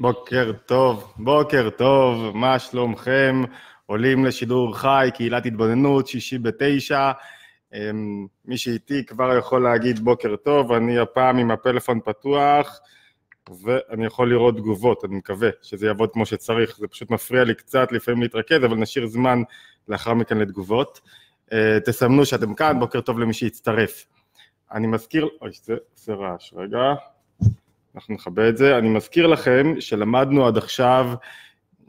בוקר טוב, בוקר טוב, מה שלומכם? עולים לשידור חי, קהילת התבוננות, שישי בתשע. אמ, מי שאיתי כבר יכול להגיד בוקר טוב, אני הפעם עם הפלאפון פתוח, ואני יכול לראות תגובות, אני מקווה שזה יעבוד כמו שצריך, זה פשוט מפריע לי קצת לפעמים להתרכז, אבל נשאיר זמן לאחר מכן לתגובות. אה, תסמנו שאתם כאן, בוקר טוב למי שיצטרף. אני מזכיר, אוי, זה, זה רעש, רגע. אנחנו נכבה את זה. אני מזכיר לכם שלמדנו עד עכשיו,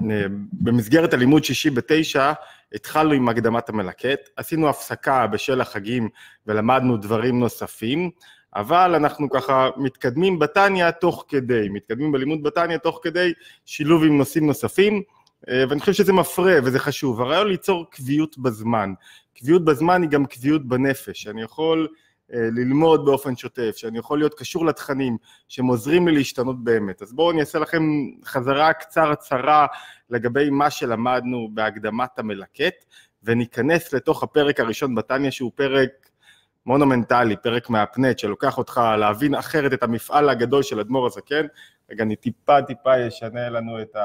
אה, במסגרת הלימוד שישי בתשע, התחלנו עם הקדמת המלקט, עשינו הפסקה בשל החגים ולמדנו דברים נוספים, אבל אנחנו ככה מתקדמים בתניא תוך כדי, מתקדמים בלימוד בתניא תוך כדי שילוב עם נושאים נוספים, אה, ואני חושב שזה מפרה וזה חשוב. הרעיון ליצור קביעות בזמן. קביעות בזמן היא גם קביעות בנפש. אני יכול... אה, ללמוד באופן שוטף, שאני יכול להיות קשור לתכנים, שהם עוזרים לי להשתנות באמת. אז בואו אני אעשה לכם חזרה קצרצרה לגבי מה שלמדנו בהקדמת המלקט, וניכנס לתוך הפרק הראשון בתניא, שהוא פרק מונומנטלי, פרק מהפנט, שלוקח אותך להבין אחרת את המפעל הגדול של אדמו"ר הזקן. רגע, אני טיפה טיפה אשנה לנו את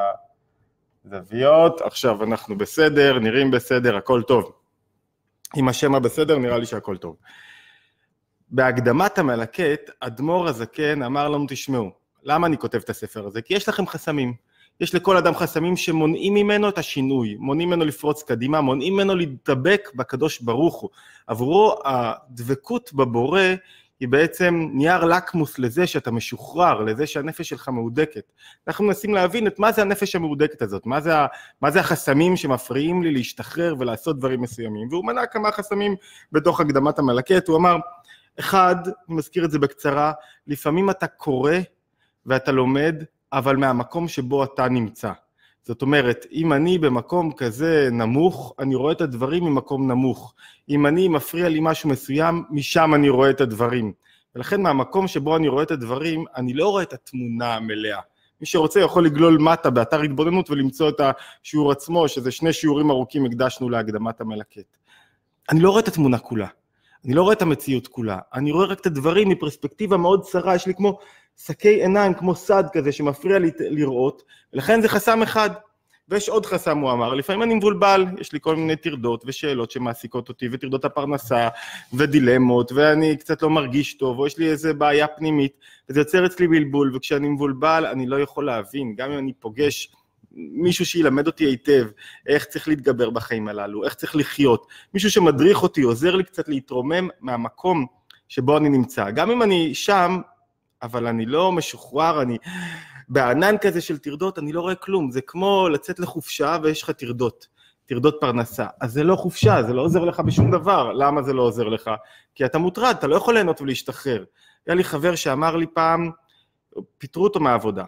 הזוויות, עכשיו אנחנו בסדר, נראים בסדר, הכל טוב. אם השמע בסדר, נראה לי שהכל טוב. בהקדמת המלקט, אדמו"ר הזקן אמר לנו, תשמעו, למה אני כותב את הספר הזה? כי יש לכם חסמים. יש לכל אדם חסמים שמונעים ממנו את השינוי, מונעים ממנו לפרוץ קדימה, מונעים ממנו להתדבק בקדוש ברוך הוא. עבורו הדבקות בבורא היא בעצם נייר לקמוס לזה שאתה משוחרר, לזה שהנפש שלך מהודקת. אנחנו מנסים להבין את מה זה הנפש המהודקת הזאת, מה זה, מה זה החסמים שמפריעים לי להשתחרר ולעשות דברים מסוימים. והוא מנה כמה חסמים בתוך הקדמת המלקט, הוא אמר, אחד, אני מזכיר את זה בקצרה, לפעמים אתה קורא ואתה לומד, אבל מהמקום שבו אתה נמצא. זאת אומרת, אם אני במקום כזה נמוך, אני רואה את הדברים ממקום נמוך. אם אני מפריע לי משהו מסוים, משם אני רואה את הדברים. ולכן מהמקום שבו אני רואה את הדברים, אני לא רואה את התמונה המלאה. מי שרוצה יכול לגלול מטה באתר התבוננות ולמצוא את השיעור עצמו, שזה שני שיעורים ארוכים הקדשנו להקדמת המלקט. אני לא רואה את התמונה כולה. אני לא רואה את המציאות כולה, אני רואה רק את הדברים מפרספקטיבה מאוד צרה, יש לי כמו שקי עיניים, כמו סד כזה שמפריע לי לראות, ולכן זה חסם אחד. ויש עוד חסם, הוא אמר, לפעמים אני מבולבל, יש לי כל מיני טרדות ושאלות שמעסיקות אותי, וטרדות הפרנסה, ודילמות, ואני קצת לא מרגיש טוב, או יש לי איזה בעיה פנימית, וזה יוצר אצלי בלבול, וכשאני מבולבל אני לא יכול להבין, גם אם אני פוגש מישהו שילמד אותי היטב איך צריך להתגבר בחיים הללו, איך צריך לחיות, מישהו שמדריך אותי, עוזר לי קצת להתרומם מהמקום שבו אני נמצא. גם אם אני שם, אבל אני לא משוחרר, אני בענן כזה של טרדות, אני לא רואה כלום. זה כמו לצאת לחופשה ויש לך טרדות, טרדות פרנסה. אז זה לא חופשה, זה לא עוזר לך בשום דבר. למה זה לא עוזר לך? כי אתה מוטרד, אתה לא יכול ליהנות ולהשתחרר. היה לי חבר שאמר לי פעם, פיטרו אותו מהעבודה.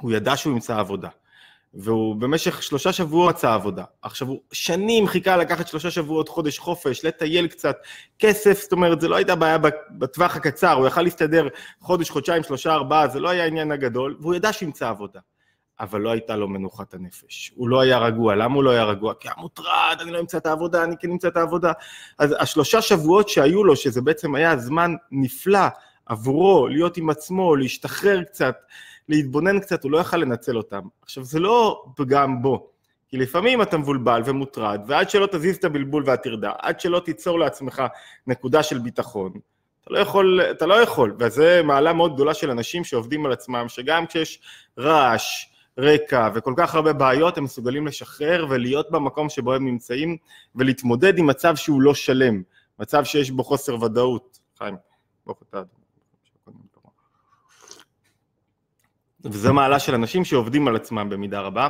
הוא ידע שהוא ימצא עבודה. והוא במשך שלושה שבועות מצא עבודה. עכשיו, הוא שנים חיכה לקחת שלושה שבועות, חודש חופש, לטייל קצת, כסף, זאת אומרת, זה לא הייתה בעיה בטווח הקצר, הוא יכל להסתדר חודש, חודשיים, שלושה, ארבעה, זה לא היה העניין הגדול, והוא ידע שימצא עבודה. אבל לא הייתה לו מנוחת הנפש. הוא לא היה רגוע. למה הוא לא היה רגוע? כי היה מוטרד, אני לא אמצא את העבודה, אני כן אמצא את העבודה. אז השלושה שבועות שהיו לו, שזה בעצם היה זמן נפלא עבורו, להיות עם עצמו, להשתחרר קצת, להתבונן קצת, הוא לא יכל לנצל אותם. עכשיו, זה לא פגם בו, כי לפעמים אתה מבולבל ומוטרד, ועד שלא תזיז את הבלבול והטרדה, עד שלא תיצור לעצמך נקודה של ביטחון, אתה לא יכול, אתה לא יכול, וזו מעלה מאוד גדולה של אנשים שעובדים על עצמם, שגם כשיש רעש, רקע וכל כך הרבה בעיות, הם מסוגלים לשחרר ולהיות במקום שבו הם נמצאים, ולהתמודד עם מצב שהוא לא שלם, מצב שיש בו חוסר ודאות. חיים, בוא אתה. וזו מעלה של אנשים שעובדים על עצמם במידה רבה,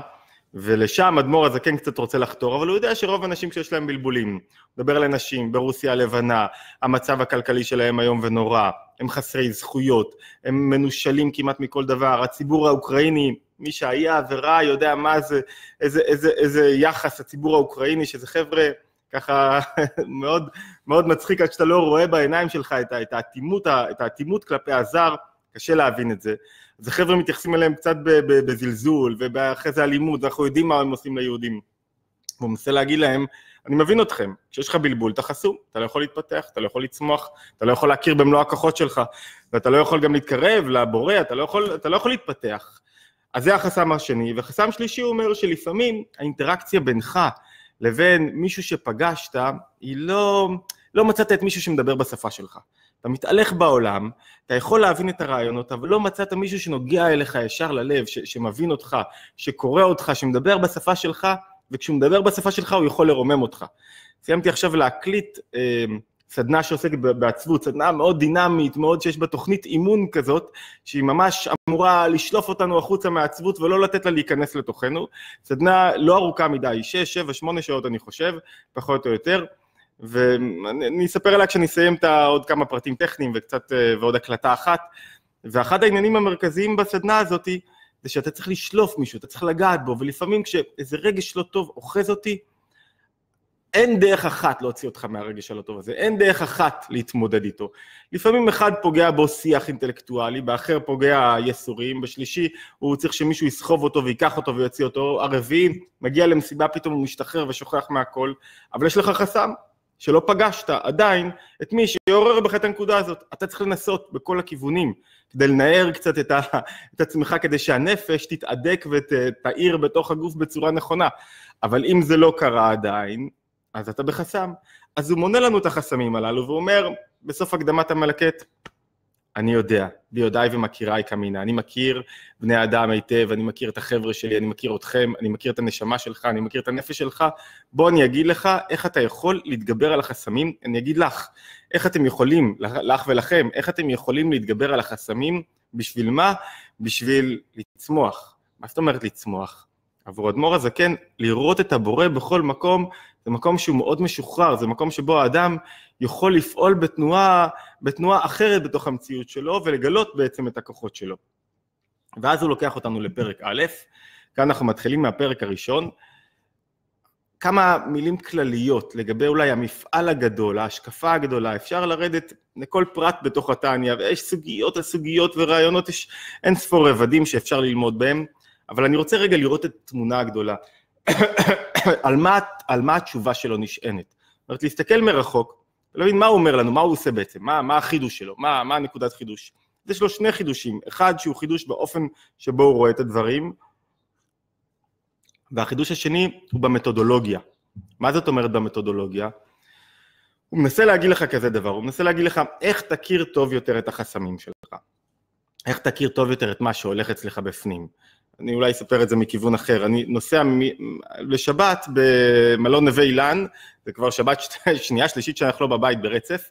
ולשם אדמו"ר הזקן קצת רוצה לחתור, אבל הוא יודע שרוב האנשים שיש להם בלבולים, מדבר על אנשים ברוסיה הלבנה, המצב הכלכלי שלהם היום ונורא, הם חסרי זכויות, הם מנושלים כמעט מכל דבר, הציבור האוקראיני, מי שהיה וראה יודע מה זה, איזה, איזה, איזה יחס הציבור האוקראיני, שזה חבר'ה... ככה מאוד, מאוד מצחיק עד שאתה לא רואה בעיניים שלך את האטימות כלפי הזר, קשה להבין את זה. אז החבר'ה מתייחסים אליהם קצת בזלזול, ואחרי זה אלימות, ואנחנו יודעים מה הם עושים ליהודים. והוא מנסה להגיד להם, אני מבין אתכם, כשיש לך בלבול אתה חסום, אתה לא יכול להתפתח, אתה לא יכול לצמוח, אתה לא יכול להכיר במלוא הכוחות שלך, ואתה לא יכול גם להתקרב לבורא, אתה לא יכול, אתה לא יכול להתפתח. אז זה החסם השני, וחסם שלישי הוא אומר שלפעמים האינטראקציה בינך לבין מישהו שפגשת, היא לא, לא מצאת את מישהו שמדבר בשפה שלך. אתה מתהלך בעולם, אתה יכול להבין את הרעיונות, אבל לא מצאת מישהו שנוגע אליך ישר ללב, ש- שמבין אותך, שקורא אותך, שמדבר בשפה שלך, וכשהוא מדבר בשפה שלך הוא יכול לרומם אותך. סיימתי עכשיו להקליט אה, סדנה שעוסקת בעצבות, סדנה מאוד דינמית, מאוד שיש בה תוכנית אימון כזאת, שהיא ממש אמורה לשלוף אותנו החוצה מהעצבות ולא לתת לה להיכנס לתוכנו. סדנה לא ארוכה מדי, 6, 7, 8 שעות אני חושב, פחות או יותר. ואני אספר עליה כשנסיים את עוד כמה פרטים טכניים וקצת, אה, ועוד הקלטה אחת. ואחד העניינים המרכזיים בסדנה הזאת זה שאתה צריך לשלוף מישהו, אתה צריך לגעת בו, ולפעמים כשאיזה רגש לא טוב אוחז אותי, אין דרך אחת להוציא אותך מהרגש הלא טוב הזה, אין דרך אחת להתמודד איתו. לפעמים אחד פוגע בו שיח אינטלקטואלי, באחר פוגע יסורים, בשלישי הוא צריך שמישהו יסחוב אותו ויקח אותו ויוציא אותו, הרביעי מגיע למסיבה, פתאום הוא משתחרר ושוכח מהכל, אבל יש לך חסם, שלא פגשת עדיין את מי שיעורר בך את הנקודה הזאת. אתה צריך לנסות בכל הכיוונים כדי לנער קצת את, ה, את עצמך, כדי שהנפש תתעדק ותעיר אה, בתוך הגוף בצורה נכונה. אבל אם זה לא קרה עדיין, אז אתה בחסם. אז הוא מונה לנו את החסמים הללו ואומר, בסוף הקדמת המלקט, אני יודע, ביודעי ומכיריי קמינה. אני מכיר בני אדם היטב, אני מכיר את החבר'ה שלי, אני מכיר אתכם, אני מכיר את הנשמה שלך, אני מכיר את הנפש שלך. בוא אני אגיד לך איך אתה יכול להתגבר על החסמים, אני אגיד לך, איך אתם יכולים, לך ולכם, איך אתם יכולים להתגבר על החסמים, בשביל מה? בשביל לצמוח. מה זאת אומרת לצמוח? עבור אדמו"ר הזקן, לראות את הבורא בכל מקום, זה מקום שהוא מאוד משוחרר, זה מקום שבו האדם יכול לפעול בתנועה בתנועה אחרת בתוך המציאות שלו ולגלות בעצם את הכוחות שלו. ואז הוא לוקח אותנו לפרק א', כאן אנחנו מתחילים מהפרק הראשון. כמה מילים כלליות לגבי אולי המפעל הגדול, ההשקפה הגדולה, אפשר לרדת לכל פרט בתוך התניא, ויש סוגיות על סוגיות ורעיונות, יש אין ספור רבדים שאפשר ללמוד בהם, אבל אני רוצה רגע לראות את התמונה הגדולה, על, מה, על מה התשובה שלו נשענת. זאת אומרת, להסתכל מרחוק לא מבין מה הוא אומר לנו, מה הוא עושה בעצם, מה, מה החידוש שלו, מה, מה נקודת חידוש. יש לו שני חידושים, אחד שהוא חידוש באופן שבו הוא רואה את הדברים, והחידוש השני הוא במתודולוגיה. מה זאת אומרת במתודולוגיה? הוא מנסה להגיד לך כזה דבר, הוא מנסה להגיד לך איך תכיר טוב יותר את החסמים שלך, איך תכיר טוב יותר את מה שהולך אצלך בפנים, אני אולי אספר את זה מכיוון אחר. אני נוסע מ... לשבת במלון נווה אילן, זה כבר שבת ש... שנייה, שלישית שאנחנו לא בבית ברצף,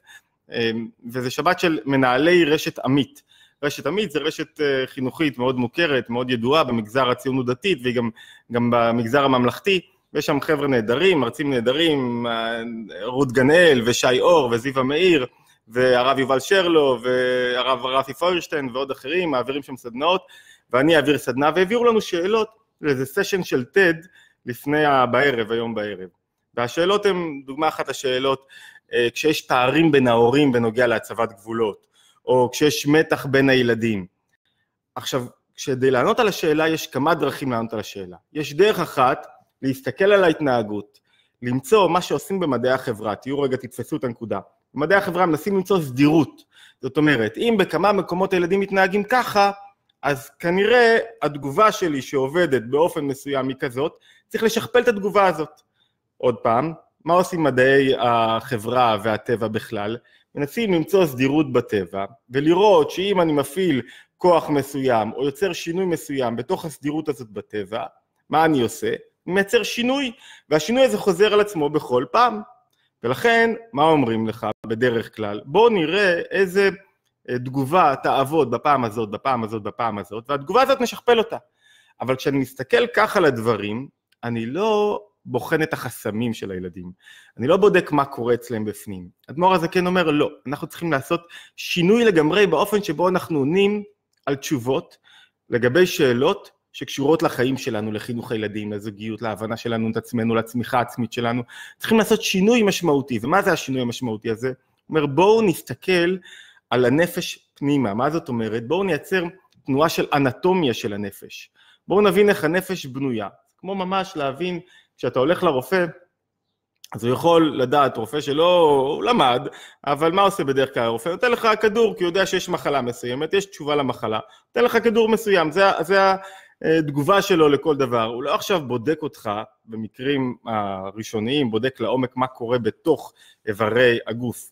אמ, וזה שבת של מנהלי רשת עמית. רשת עמית זה רשת אה, חינוכית מאוד מוכרת, מאוד ידועה במגזר הציונות דתית והיא גם, גם במגזר הממלכתי. ויש שם חבר'ה נהדרים, מרצים נהדרים, אה, רות גנאל ושי אור וזיווה מאיר והרב יובל שרלו והרב רפי פוירשטיין ועוד אחרים, מעבירים שם סדנאות, ואני אעביר סדנה, והעבירו לנו שאלות לאיזה סשן של TED לפני, ה... בערב, היום בערב. והשאלות הן, דוגמה אחת השאלות, אה, כשיש פערים בין ההורים בנוגע להצבת גבולות, או כשיש מתח בין הילדים. עכשיו, כדי לענות על השאלה, יש כמה דרכים לענות על השאלה. יש דרך אחת, להסתכל על ההתנהגות, למצוא מה שעושים במדעי החברה, תהיו רגע, תתפסו את הנקודה. במדעי החברה מנסים למצוא סדירות. זאת אומרת, אם בכמה מקומות הילדים מתנהגים ככה, אז כנראה התגובה שלי שעובדת באופן מסוים היא כזאת, צריך לשכפל את התגובה הזאת. עוד פעם, מה עושים מדעי החברה והטבע בכלל? מנסים למצוא סדירות בטבע, ולראות שאם אני מפעיל כוח מסוים, או יוצר שינוי מסוים בתוך הסדירות הזאת בטבע, מה אני עושה? אני מייצר שינוי, והשינוי הזה חוזר על עצמו בכל פעם. ולכן, מה אומרים לך בדרך כלל? בוא נראה איזה אה, תגובה תעבוד בפעם הזאת, בפעם הזאת, בפעם הזאת, והתגובה הזאת נשכפל אותה. אבל כשאני מסתכל ככה על הדברים, אני לא בוחן את החסמים של הילדים. אני לא בודק מה קורה אצלם בפנים. אדמו"ר הזקן אומר, לא, אנחנו צריכים לעשות שינוי לגמרי באופן שבו אנחנו עונים על תשובות לגבי שאלות שקשורות לחיים שלנו, לחינוך הילדים, לזוגיות, להבנה שלנו את עצמנו, לצמיחה העצמית שלנו. צריכים לעשות שינוי משמעותי. ומה זה השינוי המשמעותי הזה? הוא אומר, בואו נסתכל על הנפש פנימה. מה זאת אומרת? בואו נייצר תנועה של אנטומיה של הנפש. בואו נבין איך הנפש בנויה. כמו ממש להבין, כשאתה הולך לרופא, אז הוא יכול לדעת, רופא שלא למד, אבל מה עושה בדרך כלל הרופא? נותן לך כדור, כי הוא יודע שיש מחלה מסוימת, יש תשובה למחלה, נותן לך כדור מסוים, זה, זה התגובה אה, שלו לכל דבר. הוא לא עכשיו בודק אותך, במקרים הראשוניים, בודק לעומק מה קורה בתוך איברי הגוף.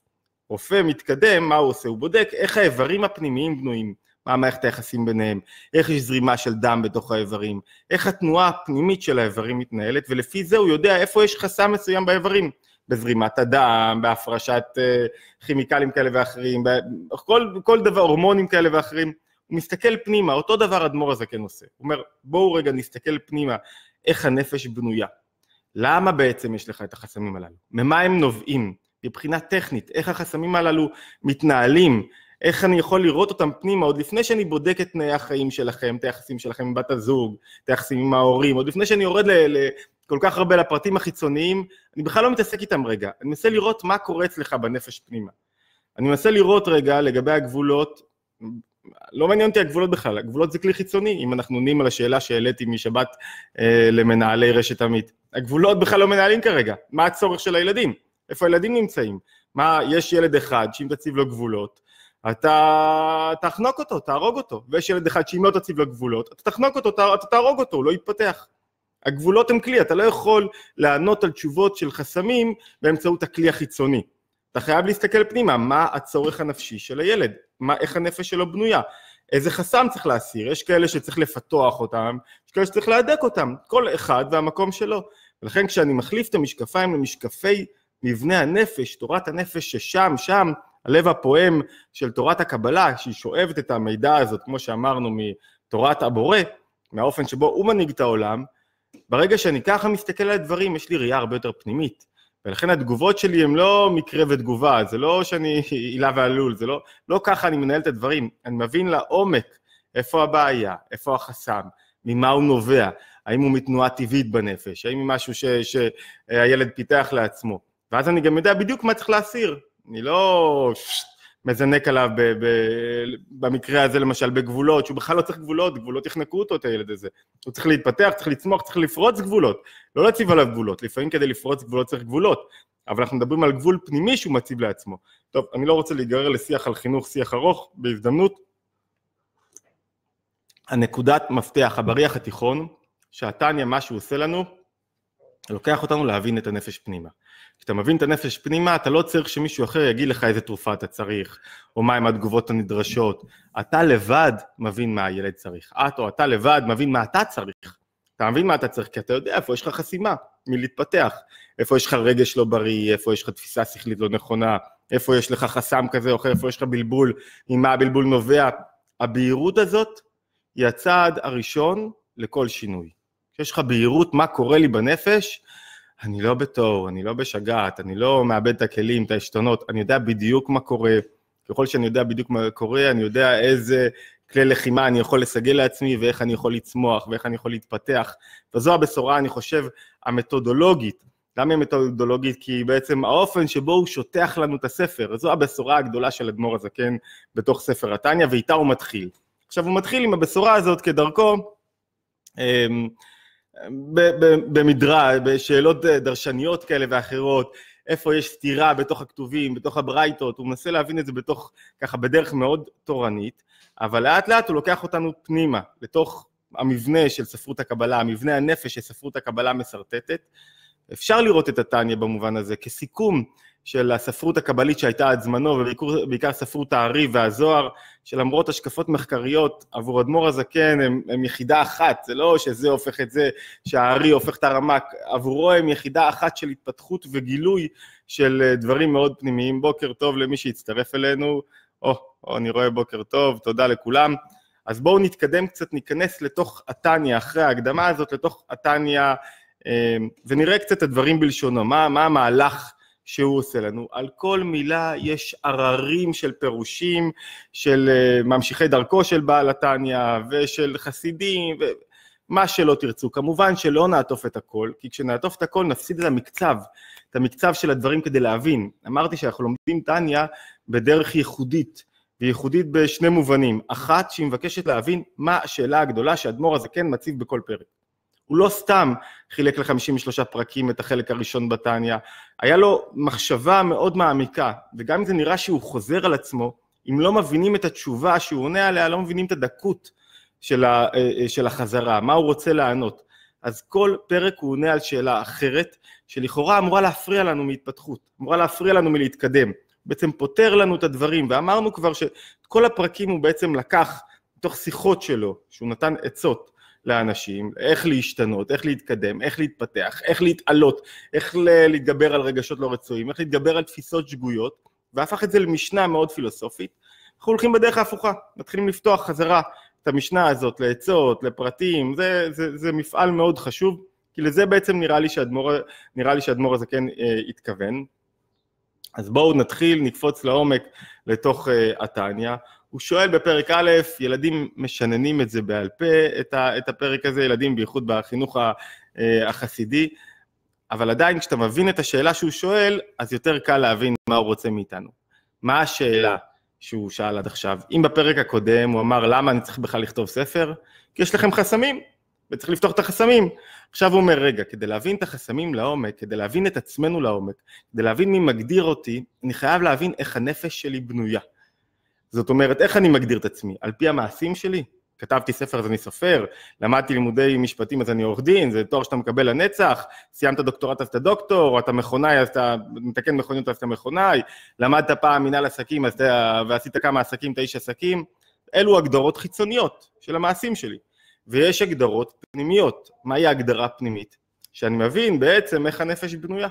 רופא מתקדם, מה הוא עושה? הוא בודק איך האיברים הפנימיים בנויים, מה מערכת היחסים ביניהם, איך יש זרימה של דם בתוך האיברים, איך התנועה הפנימית של האיברים מתנהלת, ולפי זה הוא יודע איפה יש חסם מסוים באיברים, בזרימת הדם, בהפרשת uh, כימיקלים כאלה ואחרים, בכל, כל דבר, הורמונים כאלה ואחרים. הוא מסתכל פנימה, אותו דבר אדמו"ר הזקן עושה. הוא אומר, בואו רגע נסתכל פנימה, איך הנפש בנויה. למה בעצם יש לך את החסמים הללו? ממה הם נובעים? מבחינה טכנית, איך החסמים הללו מתנהלים, איך אני יכול לראות אותם פנימה, עוד לפני שאני בודק את תנאי החיים שלכם, את היחסים שלכם עם בת הזוג, את היחסים עם ההורים, עוד לפני שאני יורד לכל כך הרבה לפרטים החיצוניים, אני בכלל לא מתעסק איתם רגע, אני מנסה לראות מה קורה אצלך בנפש פנימה. אני מנסה לראות רגע לגבי הגבולות, לא מעניין אותי הגבולות בכלל, הגבולות זה כלי חיצוני, אם אנחנו עונים על השאלה שהעליתי משבת אה, למנהלי רשת עמית. הגבולות בכלל לא מנהלים כרגע, מה הצורך של הילדים? איפה הילדים נמצאים. מה, יש ילד אחד שאם תציב לו גבולות, אתה תחנוק אותו, תהרוג אותו. ויש ילד אחד שאם לא תציב לו גבולות, אתה תחנוק אותו, אתה, אתה תהרוג אותו, הוא לא יתפתח. הגבולות הם כלי, אתה לא יכול לענות על תשובות של חסמים באמצעות הכלי החיצוני. אתה חייב להסתכל פנימה, מה הצורך הנפשי של הילד, מה, איך הנפש שלו בנויה, איזה חסם צריך להסיר, יש כאלה שצריך לפתוח אותם, יש כאלה שצריך להדק אותם, כל אחד והמקום שלו. ולכן כשאני מחליף את המשקפיים למשקפי מבנה הנפש, תורת הנפש ששם, שם, הלב הפועם של תורת הקבלה, שהיא שואבת את המידע הזאת, כמו שאמרנו, מתורת הבורא, מהאופן שבו הוא מנהיג את העולם, ברגע שאני ככה מסתכל על הדברים, יש לי ראייה הרבה יותר פנימית. ולכן התגובות שלי הן לא מקרה ותגובה, זה לא שאני עילה ועלול, זה לא, לא ככה אני מנהל את הדברים. אני מבין לעומק איפה הבעיה, איפה החסם, ממה הוא נובע, האם הוא מתנועה טבעית בנפש, האם הוא משהו שהילד פיתח לעצמו. ואז אני גם יודע בדיוק מה צריך להסיר. אני לא מזנק עליו ב, ב, במקרה הזה, למשל, בגבולות, שהוא בכלל לא צריך גבולות, גבולות יחנקו אותו, את הילד הזה. הוא צריך להתפתח, צריך לצמוח, צריך לפרוץ גבולות. לא להציב עליו גבולות, לפעמים כדי לפרוץ גבולות צריך גבולות. אבל אנחנו מדברים על גבול פנימי שהוא מציב לעצמו. טוב, אני לא רוצה להיגרר לשיח על חינוך, שיח ארוך, בהזדמנות. הנקודת מפתח, הבריח התיכון, שהתניא, מה שהוא עושה לנו, לוקח אותנו להבין את הנפש פנימה. כשאתה מבין את הנפש פנימה, אתה לא צריך שמישהו אחר יגיד לך איזה תרופה אתה צריך, או מהם התגובות הנדרשות. אתה לבד מבין מה הילד צריך. את או אתה לבד מבין מה אתה צריך. אתה מבין מה אתה צריך, כי אתה יודע איפה יש לך חסימה מלהתפתח. איפה יש לך רגש לא בריא, איפה יש לך תפיסה שכלית לא נכונה, איפה יש לך חסם כזה או אחר, איפה יש לך בלבול, ממה הבלבול נובע. הבהירות הזאת היא הצעד הראשון לכל שינוי. כשיש לך בהירות מה קורה לי בנפש, אני לא בתור, אני לא בשגעת, אני לא מאבד את הכלים, את העשתונות, אני יודע בדיוק מה קורה. ככל שאני יודע בדיוק מה קורה, אני יודע איזה כלי לחימה אני יכול לסגל לעצמי, ואיך אני יכול לצמוח, ואיך אני יכול להתפתח. וזו הבשורה, אני חושב, המתודולוגית. למה היא מתודולוגית? כי בעצם האופן שבו הוא שוטח לנו את הספר, זו הבשורה הגדולה של אדמו"ר הזקן בתוך ספר התניא, ואיתה הוא מתחיל. עכשיו, הוא מתחיל עם הבשורה הזאת כדרכו. אמ, במדרש, בשאלות אה, דרשניות כאלה ואחרות, איפה יש סתירה בתוך הכתובים, בתוך הברייתות, הוא מנסה להבין את זה בתוך, ככה, בדרך מאוד תורנית, אבל לאט לאט הוא לוקח אותנו פנימה, לתוך המבנה של ספרות הקבלה, המבנה הנפש שספרות הקבלה מסרטטת. אפשר לראות את התניא במובן הזה כסיכום של הספרות הקבלית שהייתה עד זמנו, ובעיקר ספרות הארי והזוהר, שלמרות השקפות מחקריות עבור אדמו"ר הזקן, הם, הם יחידה אחת, זה לא שזה הופך את זה, שהארי הופך את הרמ"ק, עבורו הם יחידה אחת של התפתחות וגילוי של אה, דברים מאוד פנימיים. בוקר טוב למי שהצטרף אלינו, או, או אני רואה בוקר טוב, תודה לכולם. אז בואו נתקדם קצת, ניכנס לתוך התניא, אחרי ההקדמה הזאת, לתוך התניא, אה, ונראה קצת את הדברים בלשונו, מה, מה המהלך שהוא עושה לנו. על כל מילה יש עררים של פירושים, של אה, ממשיכי דרכו של בעל התניא ושל חסידים, ומה שלא תרצו. כמובן שלא נעטוף את הכל, כי כשנעטוף את הכל נפסיד את המקצב, את המקצב של הדברים כדי להבין. אמרתי שאנחנו לומדים תניא בדרך ייחודית, וייחודית בשני מובנים. אחת, שהיא מבקשת להבין מה השאלה הגדולה שאדמו"ר הזקן מציב בכל פרק. הוא לא סתם חילק ל-53 פרקים את החלק הראשון בתניא, היה לו מחשבה מאוד מעמיקה, וגם אם זה נראה שהוא חוזר על עצמו, אם לא מבינים את התשובה שהוא עונה עליה, לא מבינים את הדקות של, ה, אה, אה, של החזרה, מה הוא רוצה לענות. אז כל פרק הוא עונה על שאלה אחרת, שלכאורה אמורה להפריע לנו מהתפתחות, אמורה להפריע לנו מלהתקדם. בעצם פותר לנו את הדברים, ואמרנו כבר שאת כל הפרקים הוא בעצם לקח מתוך שיחות שלו, שהוא נתן עצות. לאנשים, איך להשתנות, איך להתקדם, איך להתפתח, איך להתעלות, איך להתגבר על רגשות לא רצויים, איך להתגבר על תפיסות שגויות, והפך את זה למשנה מאוד פילוסופית. אנחנו הולכים בדרך ההפוכה, מתחילים לפתוח חזרה את המשנה הזאת לעצות, לפרטים, זה, זה, זה מפעל מאוד חשוב, כי לזה בעצם נראה לי שהאדמו"ר, נראה לי שהאדמו"ר הזה כן אה, התכוון. אז בואו נתחיל, נקפוץ לעומק לתוך אה, התניא. אה, הוא שואל בפרק א', ילדים משננים את זה בעל פה, את, הפרק הזה, ילדים בייחוד בחינוך אה, החסידי, אבל עדיין כשאתה מבין את השאלה שהוא שואל, אז יותר קל להבין מה הוא רוצה מאיתנו. מה השאלה שהוא שאל עד עכשיו? אם בפרק הקודם הוא אמר, למה אני צריך בכלל לכתוב ספר? כי יש לכם חסמים, וצריך לפתוח את החסמים. עכשיו הוא אומר, רגע, כדי להבין את החסמים לעומק, כדי להבין את עצמנו לעומק, כדי להבין מי מגדיר אותי, אני חייב להבין איך הנפש שלי בנויה. זאת אומרת, איך אני מגדיר את עצמי? על פי המעשים שלי? כתבתי ספר אז אני סופר, למדתי לימודי משפטים אז אני עורך דין, זה תואר שאתה מקבל לנצח, סיימת דוקטורט אז אתה דוקטור, או אתה מכונאי אז אתה מתקן מכוניות אז אתה מכונאי, למדת פעם מנהל עסקים אז אתה, ועשית כמה עסקים, אתה איש עסקים, אלו הגדרות חיצוניות של המעשים שלי. ויש הגדרות פנימיות, מהי ההגדרה הפנימית? שאני מבין בעצם איך הנפש בנויה.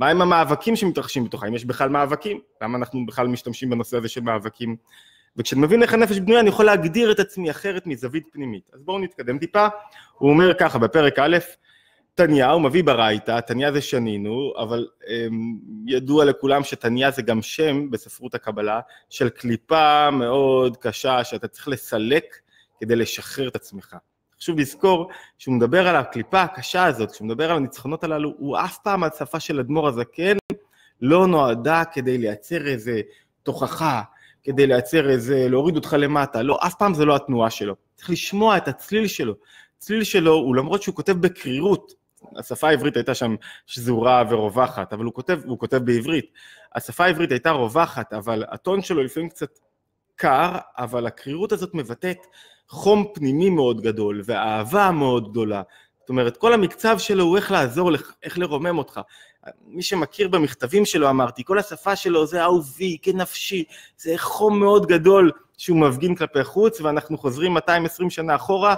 מהם המאבקים שמתרחשים בתוכה, אם יש בכלל מאבקים, למה אנחנו בכלל משתמשים בנושא הזה של מאבקים. וכשאני מבין איך הנפש בנויה, אני יכול להגדיר את עצמי אחרת מזווית פנימית. אז בואו נתקדם טיפה. הוא אומר ככה, בפרק א', תניא, הוא מביא ברייתא, תניא זה שנינו, אבל הם, אמ, ידוע לכולם שתניא זה גם שם בספרות הקבלה של קליפה מאוד קשה, שאתה צריך לסלק כדי לשחרר את עצמך. חשוב לזכור, כשהוא מדבר על הקליפה הקשה הזאת, כשהוא מדבר על הניצחונות הללו, הוא אף פעם השפה של אדמו"ר הזקן לא נועדה כדי לייצר איזה תוכחה, כדי לייצר איזה, להוריד אותך למטה, לא, אף פעם זה לא התנועה שלו. צריך לשמוע את הצליל שלו. הצליל שלו הוא, למרות שהוא כותב בקרירות, השפה העברית הייתה שם שזורה ורווחת, אבל הוא כותב, הוא כותב בעברית. השפה העברית הייתה רווחת, אבל הטון שלו לפעמים קצת קר, אבל הקרירות הזאת מבטאת חום פנימי מאוד גדול, ואהבה מאוד גדולה. זאת אומרת, כל המקצב שלו הוא איך לעזור, לך, איך לרומם אותך. מי שמכיר במכתבים שלו, אמרתי, כל השפה שלו זה אהובי, כנפשי, זה חום מאוד גדול שהוא מפגין כלפי חוץ, ואנחנו חוזרים 220 שנה אחורה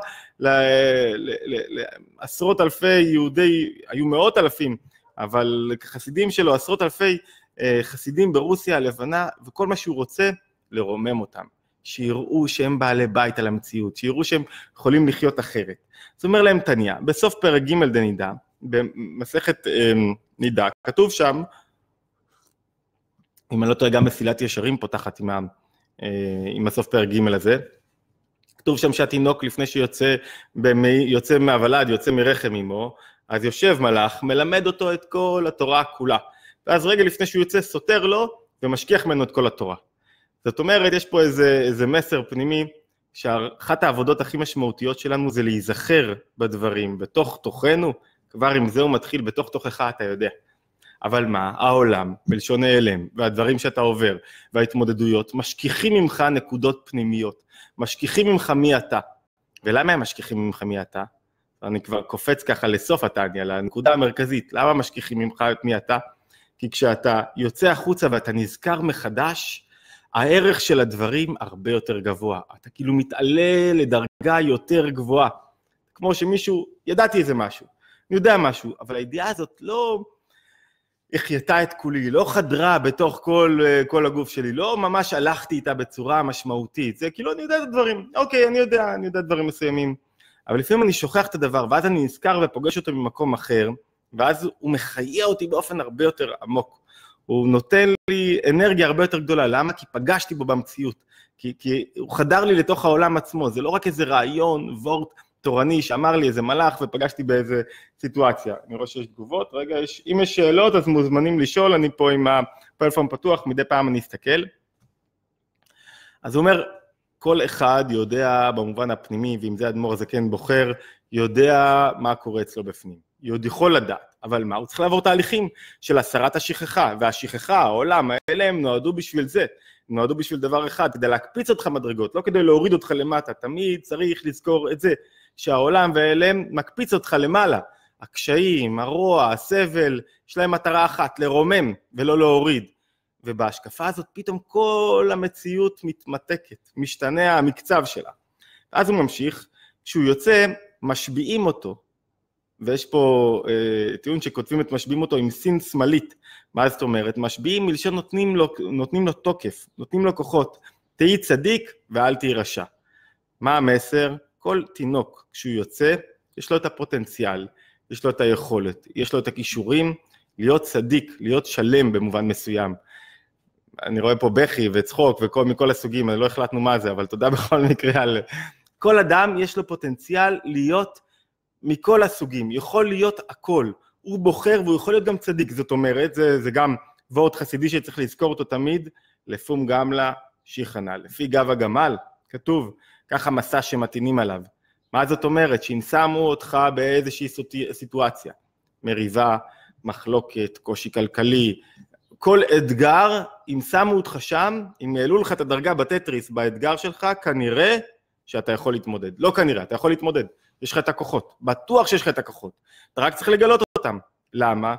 לעשרות אלפי יהודי, היו מאות אלפים, אבל חסידים שלו, עשרות אלפי אה, חסידים ברוסיה הלבנה, וכל מה שהוא רוצה, לרומם אותם. שיראו שהם בעלי בית על המציאות, שיראו שהם יכולים לחיות אחרת. אז אומר להם תניא, בסוף פרק ג' דנידה, במסכת אה, אמ, נידה, כתוב שם, אם אני לא טועה, גם מסילת ישרים פותחת עם, ה, אה, עם הסוף פרק ג' הזה, כתוב שם שהתינוק לפני שיוצא במי, יוצא מהוולד, יוצא מרחם אמו, אז יושב מלאך, מלמד אותו את כל התורה כולה. ואז רגע לפני שהוא יוצא, סותר לו ומשכיח ממנו את כל התורה. זאת אומרת, יש פה איזה, איזה מסר פנימי, שאחת העבודות הכי משמעותיות שלנו זה להיזכר בדברים, בתוך תוכנו, כבר עם זה הוא מתחיל בתוך תוכך, אתה יודע. אבל מה, העולם, בלשון העלם, והדברים שאתה עובר, וההתמודדויות, משכיחים ממך נקודות פנימיות, משכיחים ממך מי אתה. ולמה הם משכיחים ממך מי אתה? אני כבר קופץ ככה לסוף התניא, לנקודה המרכזית. למה משכיחים ממך את מי אתה? כי כשאתה יוצא החוצה ואתה נזכר מחדש, הערך של הדברים הרבה יותר גבוה. אתה כאילו מתעלה לדרגה יותר גבוהה. כמו שמישהו, ידעתי איזה משהו, אני יודע משהו, אבל הידיעה הזאת לא החייתה את כולי, לא חדרה בתוך כל, אה, כל הגוף שלי, לא ממש הלכתי איתה בצורה משמעותית. זה כאילו, אני יודע את הדברים, אוקיי, אני יודע, אני יודע דברים מסוימים. אבל לפעמים אני שוכח את הדבר, ואז אני נזכר ופוגש אותו ממקום אחר, ואז הוא מחיה אותי באופן הרבה יותר עמוק. הוא נותן לי אנרגיה הרבה יותר גדולה. למה? כי פגשתי בו במציאות. כי, כי הוא חדר לי לתוך העולם עצמו, זה לא רק איזה רעיון, וורט תורני שאמר לי איזה מלאך ופגשתי באיזה סיטואציה. אני רואה שיש תגובות, רגע, יש, אם יש שאלות אז מוזמנים לשאול, אני פה עם הפלאפון פתוח, מדי פעם אני אסתכל. אז הוא אומר, כל אחד יודע במובן הפנימי, ואם זה אדמו"ר הזקן כן בוחר, יודע מה קורה אצלו בפנים. עוד יכול לדעת, אבל מה? הוא צריך לעבור תהליכים של הסרת השכחה, והשכחה, העולם, האלה הם נועדו בשביל זה, הם נועדו בשביל דבר אחד, כדי להקפיץ אותך מדרגות, לא כדי להוריד אותך למטה, תמיד צריך לזכור את זה, שהעולם והאלה הם מקפיץ אותך למעלה. הקשיים, הרוע, הסבל, יש להם מטרה אחת, לרומם ולא להוריד. ובהשקפה הזאת פתאום כל המציאות מתמתקת, משתנה המקצב שלה. ואז הוא ממשיך, כשהוא יוצא, משביעים אותו, ויש פה אה, טיעון שכותבים את משביעים אותו עם סין שמאלית. מה זאת אומרת? משביעים מלשון נותנים לו, נותנים לו תוקף, נותנים לו כוחות. תהי צדיק ואל תהי רשע. מה המסר? כל תינוק, כשהוא יוצא, יש לו את הפוטנציאל, יש לו את היכולת, יש לו את הכישורים להיות צדיק, להיות שלם במובן מסוים. אני רואה פה בכי וצחוק וכל, מכל הסוגים, אני לא החלטנו מה זה, אבל תודה בכל מקרה על... כל אדם יש לו פוטנציאל להיות... מכל הסוגים, יכול להיות הכל. הוא בוחר והוא יכול להיות גם צדיק, זאת אומרת, זה, זה גם וורט חסידי שצריך לזכור אותו תמיד, לפום גמלה שיחנה. לפי גב הגמל, כתוב, ככה מסע שמתאינים עליו. מה זאת אומרת? שאם שמו אותך באיזושהי סיטואציה, מריבה, מחלוקת, קושי כלכלי, כל אתגר, אם שמו אותך שם, אם העלו לך את הדרגה בטטריס באתגר שלך, כנראה שאתה יכול להתמודד. לא כנראה, אתה יכול להתמודד. יש לך את הכוחות, בטוח שיש לך את הכוחות, אתה רק צריך לגלות אותם. למה?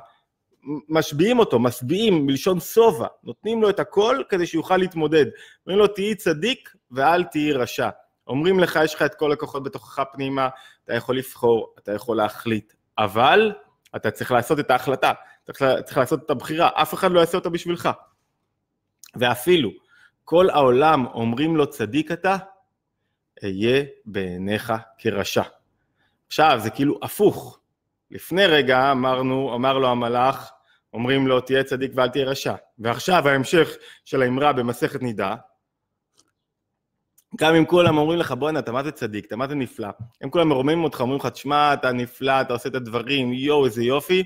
משביעים אותו, משביעים, מלשון שובע, נותנים לו את הכל כדי שיוכל להתמודד. אומרים לו, תהי צדיק ואל תהי רשע. אומרים לך, יש לך את כל הכוחות בתוכך פנימה, אתה יכול לבחור, אתה יכול להחליט, אבל אתה צריך לעשות את ההחלטה, אתה צריך לעשות את הבחירה, אף אחד לא יעשה אותה בשבילך. ואפילו, כל העולם אומרים לו צדיק אתה, אהיה בעיניך כרשע. עכשיו, זה כאילו הפוך. לפני רגע אמרנו, אמר לו המלאך, אומרים לו, תהיה צדיק ואל תהיה רשע. ועכשיו ההמשך של האמרה במסכת נידה, גם אם כולם אומרים לך, בואנה, אתה מה זה צדיק, אתה מה זה נפלא. הם כולם מרוממים אותך, אומרים לך, תשמע, אתה נפלא, אתה עושה את הדברים, יואו, איזה יופי.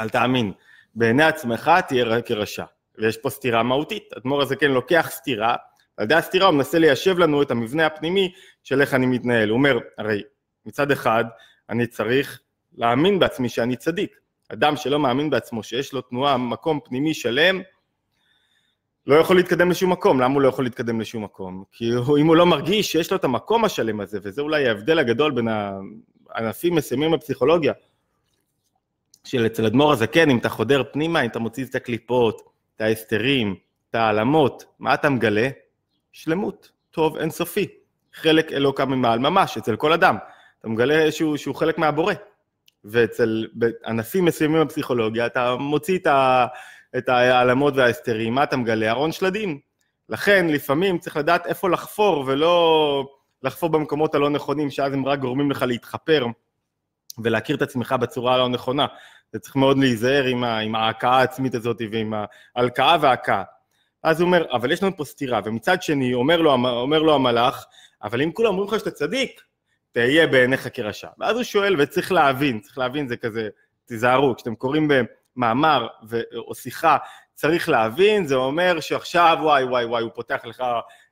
אל תאמין, בעיני עצמך תהיה רק כרשע. ויש פה סתירה מהותית. אדמו"ר כן לוקח סתירה, על ידי הסתירה הוא מנסה ליישב לנו את המבנה הפנימי של איך אני מתנהל. הוא אומר, הרי מצד אחד, אני צריך להאמין בעצמי שאני צדיק. אדם שלא מאמין בעצמו, שיש לו תנועה, מקום פנימי שלם, לא יכול להתקדם לשום מקום. למה הוא לא יכול להתקדם לשום מקום? כי הוא, אם הוא לא מרגיש שיש לו את המקום השלם הזה, וזה אולי ההבדל הגדול בין הענפים מסוימים בפסיכולוגיה, של אצל אדמו"ר הזקן, אם אתה חודר פנימה, אם אתה מוציא את הקליפות, את ההסתרים, את העלמות, מה אתה מגלה? שלמות, טוב אינסופי, חלק אלוקה ממעל ממש, אצל כל אדם. אתה מגלה שהוא, שהוא חלק מהבורא. ואצל ענפים מסוימים בפסיכולוגיה, אתה מוציא את, ה, את העלמות וההסתרים, מה אתה מגלה? ארון שלדים. לכן, לפעמים צריך לדעת איפה לחפור, ולא לחפור במקומות הלא נכונים, שאז הם רק גורמים לך להתחפר ולהכיר את עצמך בצורה הלא נכונה. אתה צריך מאוד להיזהר עם ההכאה העצמית הזאת ועם ההלקאה וההכאה. אז הוא אומר, אבל יש לנו פה סתירה, ומצד שני, אומר לו, אומר לו המלאך, אבל אם כולם אומרים לך שאתה צדיק, תהיה בעיניך כרשע. ואז הוא שואל, וצריך להבין, צריך להבין, זה כזה, תיזהרו, כשאתם קוראים במאמר ו... או שיחה, צריך להבין, זה אומר שעכשיו, וואי, וואי, וואי, הוא פותח לך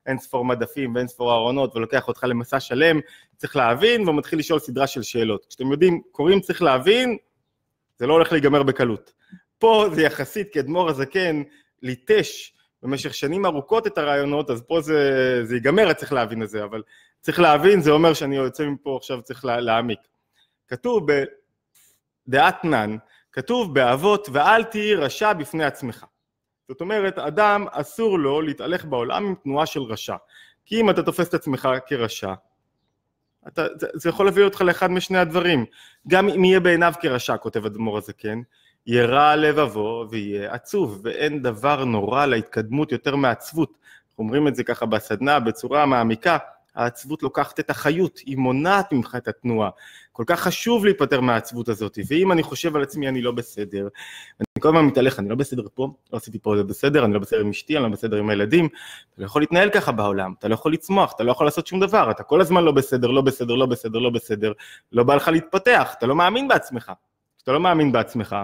אין ספור מדפים ואין ספור ארונות ולוקח אותך למסע שלם, צריך להבין, והוא מתחיל לשאול סדרה של שאלות. כשאתם יודעים, קוראים, צריך להבין, זה לא הולך להיגמר בקלות. פה זה יחסית, כי אדמו"ר הזקן ליטש במשך שנים ארוכות את הרעיונות, אז פה זה, זה ייגמר, צריך להבין את זה, אבל צריך להבין, זה אומר שאני יוצא מפה עכשיו צריך לה, להעמיק. כתוב בדאתנן, כתוב באבות, ואל תהי רשע בפני עצמך. זאת אומרת, אדם אסור לו להתהלך בעולם עם תנועה של רשע. כי אם אתה תופס את עצמך כרשע, אתה, זה, זה יכול להביא אותך לאחד משני הדברים. גם אם יהיה בעיניו כרשע, כותב אדמו"ר הזקן, יהיה רע לבבו ויהיה עצוב, ואין דבר נורא להתקדמות יותר מעצבות. אומרים את זה ככה בסדנה, בצורה מעמיקה, העצבות לוקחת את החיות, היא מונעת ממך את התנועה. כל כך חשוב להיפטר מהעצבות הזאת, ואם אני חושב על עצמי אני לא בסדר, אני כל הזמן מתהלך, אני לא בסדר פה, לא עשיתי פה זה בסדר, אני לא בסדר עם אשתי, אני לא בסדר עם הילדים, אתה לא יכול להתנהל ככה בעולם, אתה לא יכול לצמוח, אתה לא יכול לעשות שום דבר, אתה כל הזמן לא בסדר, לא בסדר, לא בסדר, לא בסדר, לא בא לך להתפתח, אתה לא מאמין בעצמך. כשאתה לא מאמין בעצמך,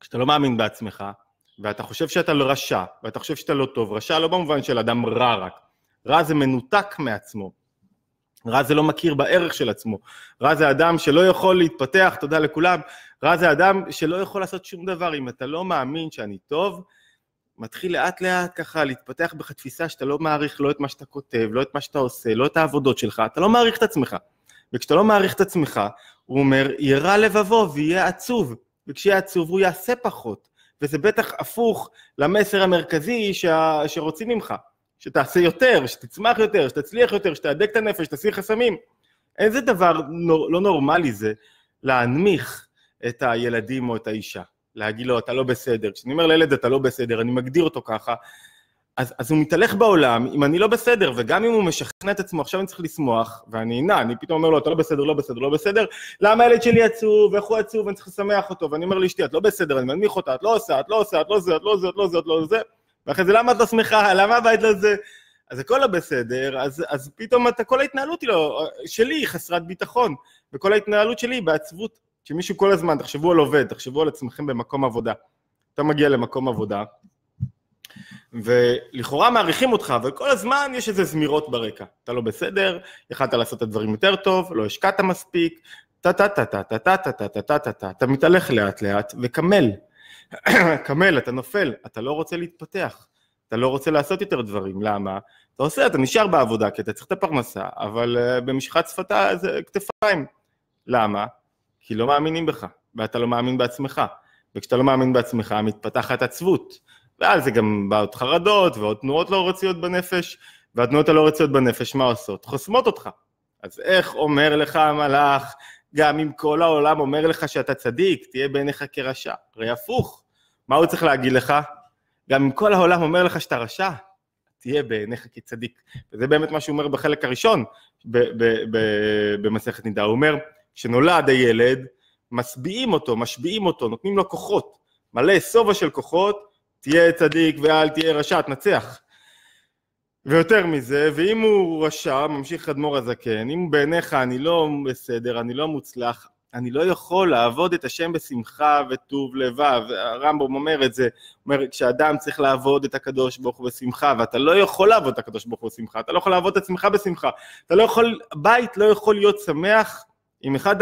כשאתה לא מאמין בעצמך, ואתה חושב שאתה לא רשע, ואתה חושב שאתה לא טוב, רשע לא במובן של אדם רע רק, רע זה מנותק מעצמו, רע זה לא מכיר בערך של עצמו, רע זה אדם שלא יכול להתפתח, תודה לכולם, רע זה אדם שלא יכול לעשות שום דבר, אם אתה לא מאמין שאני טוב, מתחיל לאט לאט ככה להתפתח בך תפיסה שאתה לא מעריך לא את מה שאתה כותב, לא את מה שאתה עושה, לא את העבודות שלך, אתה לא מעריך את עצמך. וכשאתה לא מעריך את עצמך, הוא אומר, ירע לבבו ויהיה עצוב, וכשיהיה עצוב הוא יעשה פחות. וזה בטח הפוך למסר המרכזי ש... שרוצים ממך, שתעשה יותר, שתצמח יותר, שתצליח יותר, שתהדק את הנפש, שתסיר חסמים. איזה דבר נור, לא נורמלי זה להנמיך את הילדים או את האישה, להגיד לו, לא, אתה לא בסדר. כשאני אומר לילד, אתה לא בסדר, אני מגדיר אותו ככה, אז, אז הוא מתהלך בעולם, אם אני לא בסדר, וגם אם הוא משכנע את עצמו, עכשיו אני צריך לשמוח, ואני אינה, אני פתאום אומר לו, אתה לא בסדר, לא בסדר, לא בסדר, למה הילד שלי עצוב, איך הוא עצוב, אני צריך לשמח אותו, ואני אומר לאשתי, את לא בסדר, אני מנמיך אותה, את לא עושה, את לא עושה, את לא זה, את לא זה, את לא זה, את לא זה, ואחרי זה, למה את לא שמחה, למה הבית לא זה, אז הכל לא בסדר, אז, אז פתאום אתה, כל ההתנהלות היא לא, שלי היא חסרת ביטחון, וכל ההתנהלות שלי היא בעצבות, שמישהו כל הזמן, תחשבו על עובד, תחשבו על עצמכם במקום עבודה. אתה מגיע למקום עבודה, ולכאורה מעריכים אותך, אבל כל הזמן יש איזה זמירות ברקע. אתה לא בסדר, יכלת לעשות את הדברים יותר טוב, לא השקעת מספיק, טה-טה-טה-טה-טה-טה-טה-טה-טה-טה, אתה מתהלך לאט-לאט וקמל. קמל, אתה נופל, אתה לא רוצה להתפתח, אתה לא רוצה לעשות יותר דברים, למה? אתה עושה, אתה נשאר בעבודה, כי אתה צריך את הפרנסה, אבל במשיכת שפתה זה כתפיים. למה? כי לא מאמינים בך, ואתה לא מאמין בעצמך. וכשאתה לא מאמין בעצמך, מתפתחת עצבות. ואז זה גם באות חרדות ועוד תנועות לא רצויות בנפש, והתנועות הלא רצויות בנפש, מה עושות? חוסמות אותך. אז איך אומר לך המלאך, גם אם כל העולם אומר לך שאתה צדיק, תהיה בעיניך כרשע. הרי הפוך, מה הוא צריך להגיד לך? גם אם כל העולם אומר לך שאתה רשע, תהיה בעיניך כצדיק. וזה באמת מה שהוא אומר בחלק הראשון במסכת נידה. הוא אומר, כשנולד הילד, משביעים אותו, משביעים אותו, נותנים לו כוחות, מלא שובע של כוחות, תהיה צדיק ואל תהיה רשע, תנצח. ויותר מזה, ואם הוא רשע, ממשיך אדמו"ר הזקן, אם בעיניך אני לא בסדר, אני לא מוצלח, אני לא יכול לעבוד את השם בשמחה וטוב לבב. הרמב"ם אומר את זה, אומר כשאדם צריך לעבוד את הקדוש ברוך הוא בשמחה, ואתה לא יכול לעבוד את הקדוש ברוך הוא בשמחה, אתה לא יכול לעבוד את עצמך בשמחה, אתה לא יכול, בית לא יכול להיות שמח אם אחד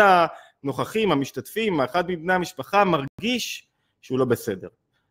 הנוכחים, המשתתפים, אחד מבני המשפחה מרגיש שהוא לא בסדר.